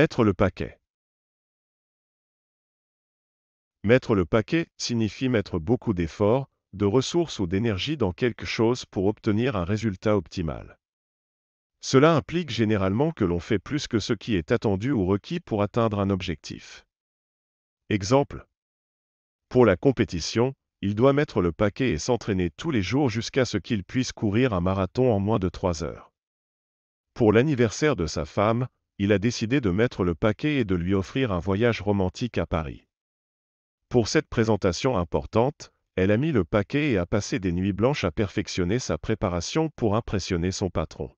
Mettre le paquet. Mettre le paquet signifie mettre beaucoup d'efforts, de ressources ou d'énergie dans quelque chose pour obtenir un résultat optimal. Cela implique généralement que l'on fait plus que ce qui est attendu ou requis pour atteindre un objectif. Exemple. Pour la compétition, il doit mettre le paquet et s'entraîner tous les jours jusqu'à ce qu'il puisse courir un marathon en moins de 3 heures. Pour l'anniversaire de sa femme, il a décidé de mettre le paquet et de lui offrir un voyage romantique à Paris. Pour cette présentation importante, elle a mis le paquet et a passé des nuits blanches à perfectionner sa préparation pour impressionner son patron.